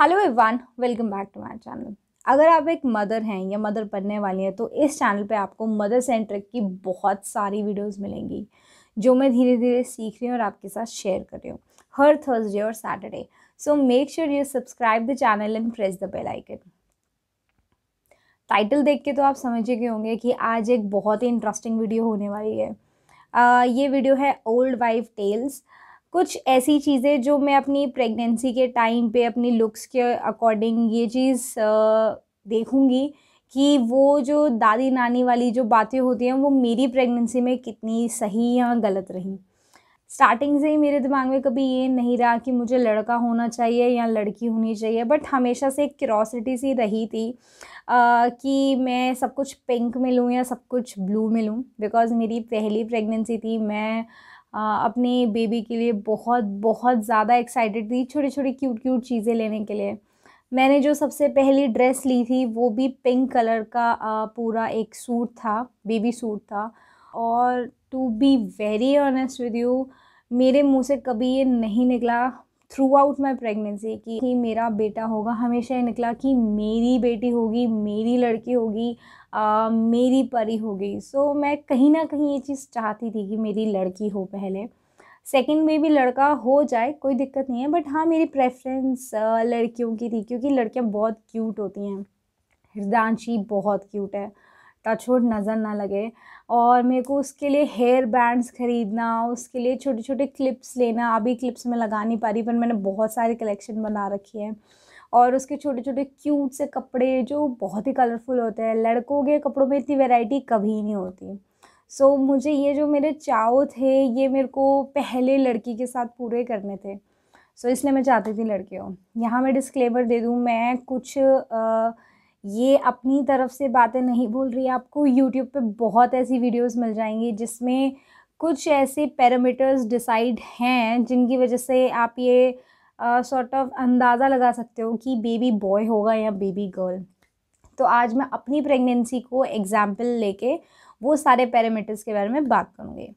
hello everyone welcome back to my channel अगर आप एक मदर हैं या मदर बनने वाली हैं तो इस चैनल पे आपको मदर सेंट्रिक की बहुत सारी वीडियोस मिलेंगी जो मैं धीरे धीरे सीख रही हूँ और आपके साथ शेयर कर रही हूँ हर थर्सडे और Saturday so make sure you subscribe the channel and press the bell icon title देख के तो आप समझे गए होंगे कि आज एक बहुत ही इंटरेस्टिंग वीडियो होने वाली है uh, ये वीडियो है ओल्ड वाइफ टेल्स कुछ ऐसी चीज़ें जो मैं अपनी प्रेगनेंसी के टाइम पे अपनी लुक्स के अकॉर्डिंग ये चीज़ देखूँगी कि वो जो दादी नानी वाली जो बातें होती हैं वो मेरी प्रेगनेंसी में कितनी सही या गलत रहीं स्टार्टिंग से ही मेरे दिमाग में कभी ये नहीं रहा कि मुझे लड़का होना चाहिए या लड़की होनी चाहिए बट हमेशा से एक क्यूरोसिटी सी रही थी आ, कि मैं सब कुछ पिंक में लूँ या सब कुछ ब्लू में लूँ बिकॉज़ मेरी पहली प्रेगनेंसी थी मैं अपने बेबी के लिए बहुत बहुत ज़्यादा एक्साइटेड थी छोटी छोटी क्यूट क्यूट चीज़ें लेने के लिए मैंने जो सबसे पहली ड्रेस ली थी वो भी पिंक कलर का पूरा एक सूट था बेबी सूट था और to be very honest with you मेरे मुंह से कभी ये नहीं निकला थ्रू आउट माई प्रेगनेंसी कि ही मेरा बेटा होगा हमेशा ये निकला कि मेरी बेटी होगी मेरी लड़की होगी आ, मेरी परी होगी सो so, मैं कहीं ना कहीं ये चीज़ चाहती थी कि मेरी लड़की हो पहले सेकेंड में भी लड़का हो जाए कोई दिक्कत नहीं है बट हाँ मेरी प्रेफरेंस लड़कियों की थी क्योंकि लड़कियाँ बहुत क्यूट होती हैं हृदांशी बहुत क्यूट है वुड नज़र ना लगे और मेरे को उसके लिए हेयर बैंड्स ख़रीदना उसके लिए छोटे छोटे क्लिप्स लेना अभी क्लिप्स में लगा नहीं पा रही पर मैंने बहुत सारे कलेक्शन बना रखी है और उसके छोटे छोटे क्यूट से कपड़े जो बहुत ही कलरफुल होते हैं लड़कों के कपड़ों में इतनी वैरायटी कभी नहीं होती सो so, मुझे ये जो मेरे चाव थे ये मेरे को पहले लड़की के साथ पूरे करने थे सो so, इसलिए मैं चाहती थी लड़के हो यहाँ मैं डिस्क्लेमर दे दूँ मैं कुछ आ, ये अपनी तरफ से बातें नहीं बोल रही आपको यूट्यूब पे बहुत ऐसी वीडियोस मिल जाएंगी जिसमें कुछ ऐसे पैरामीटर्स डिसाइड हैं जिनकी वजह से आप ये सॉर्ट ऑफ अंदाज़ा लगा सकते हो कि बेबी बॉय होगा या बेबी गर्ल तो आज मैं अपनी प्रेगनेंसी को एग्ज़ाम्पल लेके वो सारे पैरामीटर्स के बारे में बात करूँगी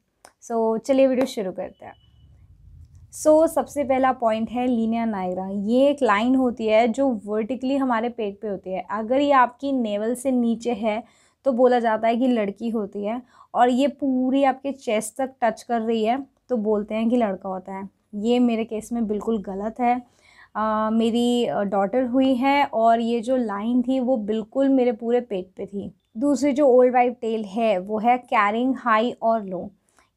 सो so, चलिए वीडियो शुरू करते हैं सो so, सबसे पहला पॉइंट है लीनिया नायरा ये एक लाइन होती है जो वर्टिकली हमारे पेट पे होती है अगर ये आपकी नेवल से नीचे है तो बोला जाता है कि लड़की होती है और ये पूरी आपके चेस्ट तक टच कर रही है तो बोलते हैं कि लड़का होता है ये मेरे केस में बिल्कुल गलत है आ, मेरी डॉटर हुई है और ये जो लाइन थी वो बिल्कुल मेरे पूरे पेट पे थी दूसरी जो ओल्ड वाइफ टेल है वो है कैरिंग हाई और लो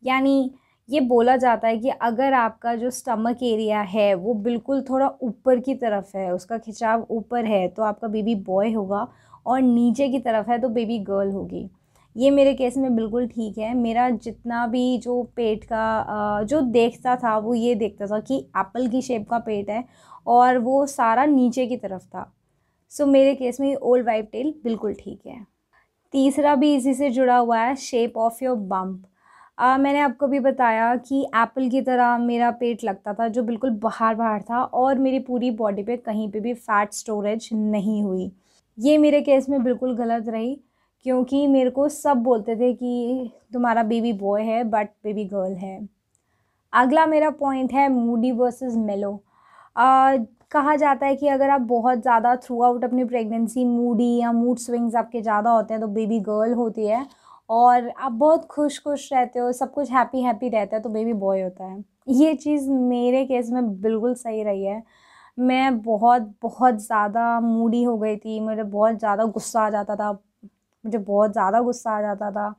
यानी ये बोला जाता है कि अगर आपका जो स्टमक एरिया है वो बिल्कुल थोड़ा ऊपर की तरफ है उसका खिंचाव ऊपर है तो आपका बेबी बॉय होगा और नीचे की तरफ है तो बेबी गर्ल होगी ये मेरे केस में बिल्कुल ठीक है मेरा जितना भी जो पेट का जो देखता था वो ये देखता था कि एप्पल की शेप का पेट है और वो सारा नीचे की तरफ था सो मेरे केस में ओल्ड वाइफ टेल बिल्कुल ठीक है तीसरा भी इसी से जुड़ा हुआ है शेप ऑफ योर बम्प आ, मैंने आपको भी बताया कि एप्पल की तरह मेरा पेट लगता था जो बिल्कुल बाहर बाहर था और मेरी पूरी बॉडी पे कहीं पे भी फ़ैट स्टोरेज नहीं हुई ये मेरे केस में बिल्कुल गलत रही क्योंकि मेरे को सब बोलते थे कि तुम्हारा बेबी बॉय है बट बेबी गर्ल है अगला मेरा पॉइंट है मूडी वर्सेस मेलो कहा जाता है कि अगर आप बहुत ज़्यादा थ्रू आउट अपनी प्रेगनेंसी मूडी या मूड स्विंग्स आपके ज़्यादा होते हैं तो बेबी गर्ल होती है और आप बहुत खुश खुश रहते हो सब कुछ हैप्पी हैप्पी रहता है तो बेबी बॉय होता है ये चीज़ मेरे केस में बिल्कुल सही रही है मैं बहुत बहुत ज़्यादा मूडी हो गई थी मुझे बहुत ज़्यादा गुस्सा आ जाता था मुझे बहुत ज़्यादा गुस्सा आ जाता था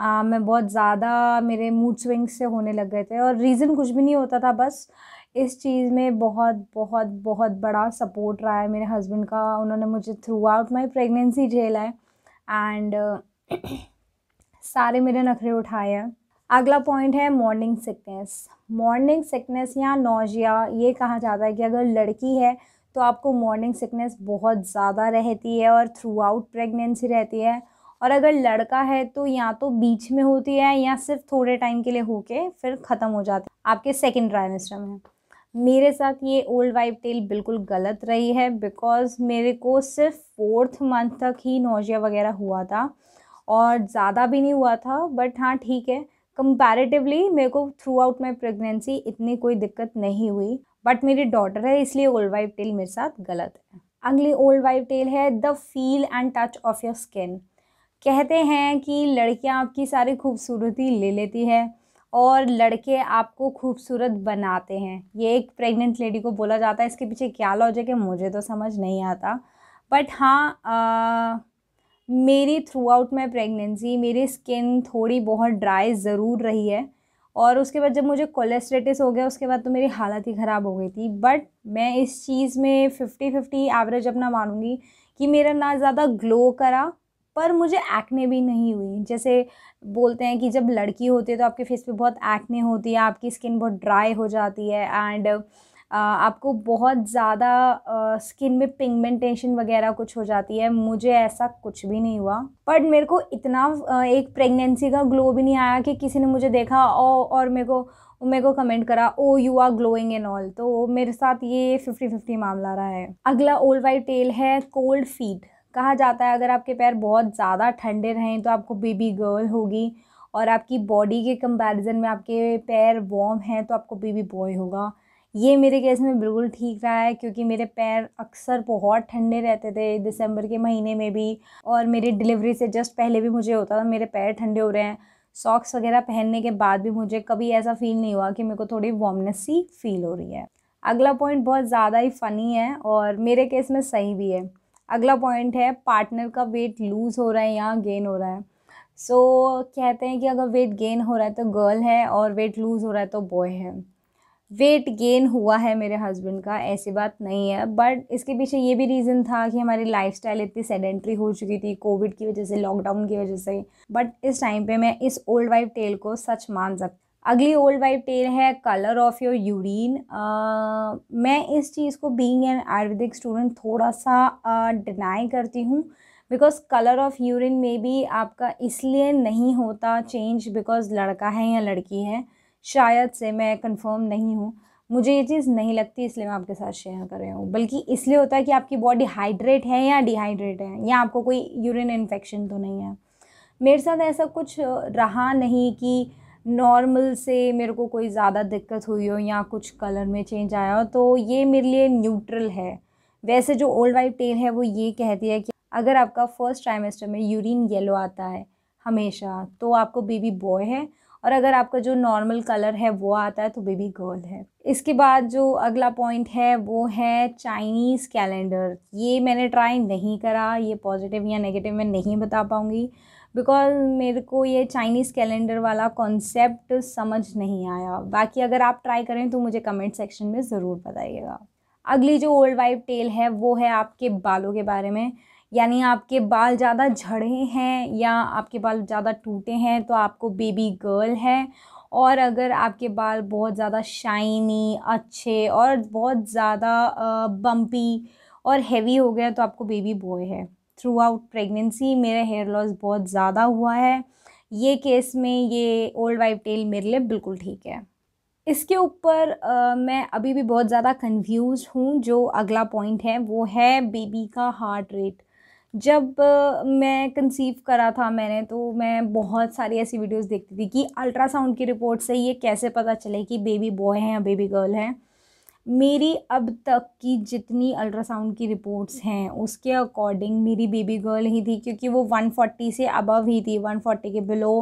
आ, मैं बहुत ज़्यादा मेरे मूड स्विंग से होने लग गए थे और रीज़न कुछ भी नहीं होता था बस इस चीज़ में बहुत बहुत बहुत बड़ा सपोर्ट रहा है मेरे हस्बैंड का उन्होंने मुझे थ्रू आउट माई प्रेगनेंसी झेला है एंड सारे मेरे नखरे उठाए हैं अगला पॉइंट है मॉर्निंग सिकनेस मॉर्निंग सिकनेस या नोजिया ये कहा जाता है कि अगर लड़की है तो आपको मॉर्निंग सिकनेस बहुत ज़्यादा रहती है और थ्रू आउट प्रेगनेंसी रहती है और अगर लड़का है तो या तो बीच में होती है या सिर्फ थोड़े टाइम के लिए होके फिर ख़त्म हो जाती है आपके सेकेंड ट्राइमेस्टर में मेरे साथ ये ओल्ड वाइफ टेल बिल्कुल गलत रही है बिकॉज़ मेरे को सिर्फ फोर्थ मंथ तक ही नोजिया वगैरह हुआ था और ज़्यादा भी नहीं हुआ था बट हाँ ठीक है कंपैरेटिवली मेरे को थ्रू आउट माई प्रेगनेंसी इतनी कोई दिक्कत नहीं हुई बट मेरी डॉटर है इसलिए ओल्ड वाइफ टेल मेरे साथ गलत है अगली ओल्ड वाइफ टेल है the feel and touch of your skin कहते हैं कि लड़कियां आपकी सारी खूबसूरती ले लेती है और लड़के आपको खूबसूरत बनाते हैं ये एक प्रेग्नेंट लेडी को बोला जाता है इसके पीछे क्या लॉजिक है मुझे तो समझ नहीं आता बट हाँ आ, मेरी थ्रू आउट माई प्रेगनेंसी मेरी स्किन थोड़ी बहुत ड्राई ज़रूर रही है और उसके बाद जब मुझे कोलेस्ट्रेटिस हो गया उसके बाद तो मेरी हालत ही ख़राब हो गई थी बट मैं इस चीज़ में फ़िफ्टी फिफ्टी एवरेज अपना मानूंगी कि मेरा ना ज़्यादा ग्लो करा पर मुझे एक्ने भी नहीं हुई जैसे बोलते हैं कि जब लड़की होती है तो आपके फेस पे बहुत एक्ने होती है आपकी स्किन बहुत ड्राई हो जाती है एंड आपको बहुत ज़्यादा स्किन में पिगमेंटेशन वगैरह कुछ हो जाती है मुझे ऐसा कुछ भी नहीं हुआ बट मेरे को इतना एक प्रेगनेंसी का ग्लो भी नहीं आया कि किसी ने मुझे देखा और और मेरे को मेरे को कमेंट करा oh you are glowing in all तो मेरे साथ ये फिफ्टी फिफ्टी मामला रहा है अगला ओल्ड वाइट टेल है कोल्ड फीट कहा जाता है अगर आपके पैर बहुत ज़्यादा ठंडे रहें तो आपको बेबी गर्ल होगी और आपकी बॉडी के कंपैरिजन में आपके पैर वॉम हैं तो आपको बेबी बॉय होगा ये मेरे केस में बिल्कुल ठीक रहा है क्योंकि मेरे पैर अक्सर बहुत ठंडे रहते थे दिसंबर के महीने में भी और मेरे डिलीवरी से जस्ट पहले भी मुझे होता था मेरे पैर ठंडे हो रहे हैं सॉक्स वगैरह पहनने के बाद भी मुझे कभी ऐसा फील नहीं हुआ कि मेरे को थोड़ी वार्मनेस सी फील हो रही है अगला पॉइंट बहुत ज़्यादा ही फ़नी है और मेरे केस में सही भी है अगला पॉइंट है पार्टनर का वेट लूज़ हो रहा है या गेन हो रहा है सो so, कहते हैं कि अगर वेट गेन हो रहा है तो गर्ल है और वेट लूज़ हो रहा है तो बॉय है वेट गेन हुआ है मेरे हस्बैंड का ऐसी बात नहीं है बट इसके पीछे ये भी रीज़न था कि हमारी लाइफस्टाइल इतनी सेडेंट्री हो चुकी थी कोविड की वजह से लॉकडाउन की वजह से बट इस टाइम पे मैं इस ओल्ड वाइफ टेल को सच मान सकती अगली ओल्ड वाइफ टेल है कलर ऑफ योर यूरिन मैं इस चीज़ को बींग एन आयुर्वेदिक स्टूडेंट थोड़ा सा डिनाई uh, करती हूँ बिकॉज कलर ऑफ यूरिन में भी आपका इसलिए नहीं होता चेंज बिकॉज लड़का है या लड़की है शायद से मैं कंफर्म नहीं हूँ मुझे ये चीज़ नहीं लगती इसलिए मैं आपके साथ शेयर कर रही हूँ बल्कि इसलिए होता है कि आपकी बॉडी हाइड्रेट है या डिहाइड्रेट है या आपको कोई यूरिन इन्फेक्शन तो नहीं है मेरे साथ ऐसा कुछ रहा नहीं कि नॉर्मल से मेरे को कोई ज़्यादा दिक्कत हुई हो या कुछ कलर में चेंज आया हो तो ये मेरे लिए न्यूट्रल है वैसे जो ओल्ड वाइफ टेल है वो ये कहती है कि अगर आपका फर्स्ट ट्राइमेस्टर में यूरिन येलो आता है हमेशा तो आपको बेबी बॉय है और अगर आपका जो नॉर्मल कलर है वो आता है तो बेबी गर्ल है इसके बाद जो अगला पॉइंट है वो है चाइनीज़ कैलेंडर ये मैंने ट्राई नहीं करा ये पॉजिटिव या नेगेटिव मैं नहीं बता पाऊँगी बिकॉज मेरे को ये चाइनीज़ कैलेंडर वाला कॉन्सेप्ट समझ नहीं आया बाकी अगर आप ट्राई करें तो मुझे कमेंट सेक्शन में ज़रूर बताइएगा अगली जो ओल्ड वाइफ टेल है वो है आपके बालों के बारे में यानी आपके बाल ज़्यादा झड़े हैं या आपके बाल ज़्यादा टूटे हैं तो आपको बेबी गर्ल है और अगर आपके बाल बहुत ज़्यादा शाइनी अच्छे और बहुत ज़्यादा बम्पी और हैवी हो गया तो आपको बेबी बॉय है थ्रू आउट प्रेगनेंसी मेरा हेयर लॉस बहुत ज़्यादा हुआ है ये केस में ये ओल्ड वाइफ टेल मेरे लिए बिल्कुल ठीक है इसके ऊपर मैं अभी भी बहुत ज़्यादा कंफ्यूज हूँ जो अगला पॉइंट है वो है बेबी का हार्ट रेट जब मैं कंसीव करा था मैंने तो मैं बहुत सारी ऐसी वीडियोस देखती थी कि अल्ट्रासाउंड की रिपोर्ट से ये कैसे पता चले कि बेबी बॉय है या बेबी गर्ल है मेरी अब तक की जितनी अल्ट्रासाउंड की रिपोर्ट्स हैं उसके अकॉर्डिंग मेरी बेबी गर्ल ही थी क्योंकि वो 140 से अबव ही थी 140 के बिलो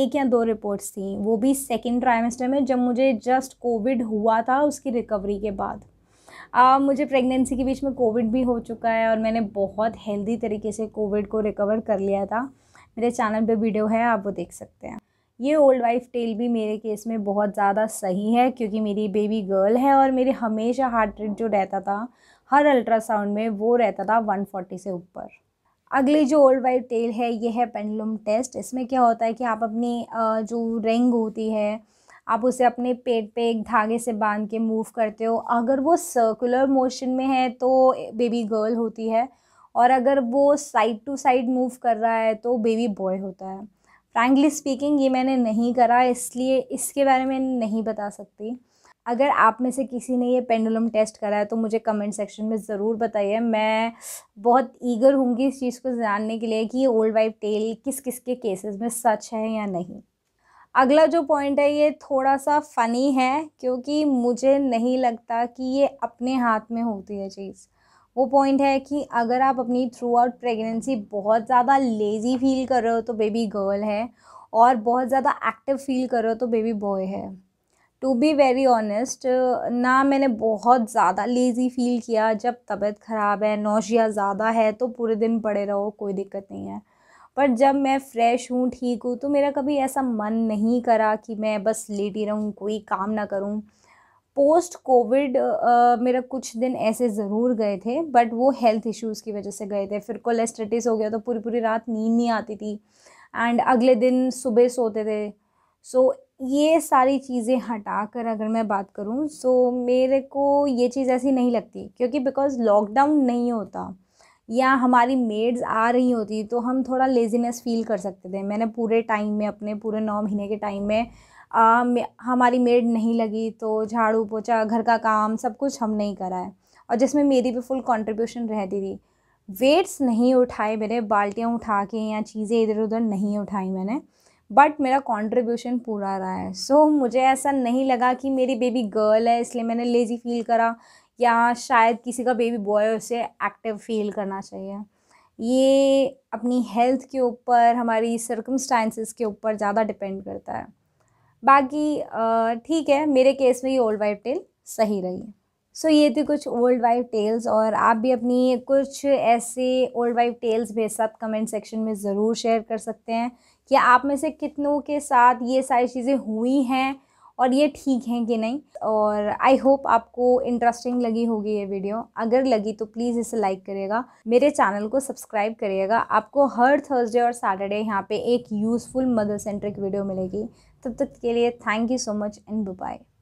एक या दो रिपोर्ट्स थी वो भी सेकेंड ट्राइमेस्टर में जब मुझे जस्ट कोविड हुआ था उसकी रिकवरी के बाद आ, मुझे प्रेगनेंसी के बीच में कोविड भी हो चुका है और मैंने बहुत हेल्दी तरीके से कोविड को रिकवर कर लिया था मेरे चैनल पे वीडियो है आप वो देख सकते हैं ये ओल्ड वाइफ टेल भी मेरे केस में बहुत ज़्यादा सही है क्योंकि मेरी बेबी गर्ल है और मेरे हमेशा हार्ट रेट जो रहता था हर अल्ट्रासाउंड में वो रहता था 140 से ऊपर अगली जो ओल्ड वाइफ टेल है ये है पेंडुलम टेस्ट इसमें क्या होता है कि आप अपनी जो रिंग होती है आप उसे अपने पेट पे एक धागे से बांध के मूव करते हो अगर वो सर्कुलर मोशन में है तो बेबी गर्ल होती है और अगर वो साइड टू साइड मूव कर रहा है तो बेबी बॉय होता है फ्रैंकली स्पीकिंग ये मैंने नहीं करा इसलिए इसके बारे में नहीं बता सकती अगर आप में से किसी ने ये पेंडुलम टेस्ट करा है तो मुझे कमेंट सेक्शन में ज़रूर बताइए मैं बहुत ईगर हूँगी इस चीज़ को जानने के लिए कि ये ओल्ड वाइफ टेल किस किस के केसेस में सच है या नहीं अगला जो पॉइंट है ये थोड़ा सा फ़नी है क्योंकि मुझे नहीं लगता कि ये अपने हाथ में होती है चीज़ वो पॉइंट है कि अगर आप अपनी थ्रू आउट प्रेगनेंसी बहुत ज़्यादा लेज़ी फील कर रहे हो तो बेबी गर्ल है और बहुत ज़्यादा एक्टिव फील कर रहे हो तो बेबी बॉय है टू बी वेरी ऑनेस्ट ना मैंने बहुत ज़्यादा लेज़ी फील किया जब तबीयत ख़राब है नौशिया ज़्यादा है तो पूरे दिन पड़े रहो कोई दिक्कत नहीं है पर जब मैं फ़्रेश हूँ ठीक हूँ तो मेरा कभी ऐसा मन नहीं करा कि मैं बस लेटी रहूँ कोई काम ना करूँ पोस्ट कोविड मेरा कुछ दिन ऐसे ज़रूर गए थे बट वो हेल्थ इश्यूज़ की वजह से गए थे फिर कोलेस्ट्रेटिस हो गया तो पूरी पूरी रात नींद नहीं आती थी एंड अगले दिन सुबह सोते थे सो so, ये सारी चीज़ें हटा कर अगर मैं बात करूँ सो so, मेरे को ये चीज़ ऐसी नहीं लगती क्योंकि बिकॉज़ लॉकडाउन नहीं होता या हमारी मेड्स आ रही होती तो हम थोड़ा लेज़ीनेस फील कर सकते थे मैंने पूरे टाइम में अपने पूरे नौ महीने के टाइम में आ, हमारी मेड नहीं लगी तो झाड़ू पोछा घर का काम सब कुछ हम नहीं करा है और जिसमें मेरी भी फुल कंट्रीब्यूशन रहती थी वेट्स नहीं उठाए मेरे बाल्टियाँ उठा के या चीज़ें इधर उधर नहीं उठाई मैंने बट मेरा कंट्रीब्यूशन पूरा रहा है सो so, मुझे ऐसा नहीं लगा कि मेरी बेबी गर्ल है इसलिए मैंने लेज़ी फील करा या शायद किसी का बेबी बॉय उसे एक्टिव फील करना चाहिए ये अपनी हेल्थ के ऊपर हमारी सर्कमस्टांसिस के ऊपर ज़्यादा डिपेंड करता है बाकी ठीक है मेरे केस में ये ओल्ड वाइफ टेल सही रही है सो so, ये थी कुछ ओल्ड वाइफ टेल्स और आप भी अपनी कुछ ऐसे ओल्ड वाइफ टेल्स मेरे साथ कमेंट सेक्शन में ज़रूर शेयर कर सकते हैं कि आप में से कितनों के साथ ये सारी चीज़ें हुई हैं और ये ठीक है कि नहीं और आई होप आपको इंटरेस्टिंग लगी होगी ये वीडियो अगर लगी तो प्लीज़ इसे लाइक करिएगा मेरे चैनल को सब्सक्राइब करिएगा आपको हर थर्सडे और सैटरडे यहाँ पे एक यूज़फुल मदर सेंट्रिक वीडियो मिलेगी तब तक के लिए thank you so much and bye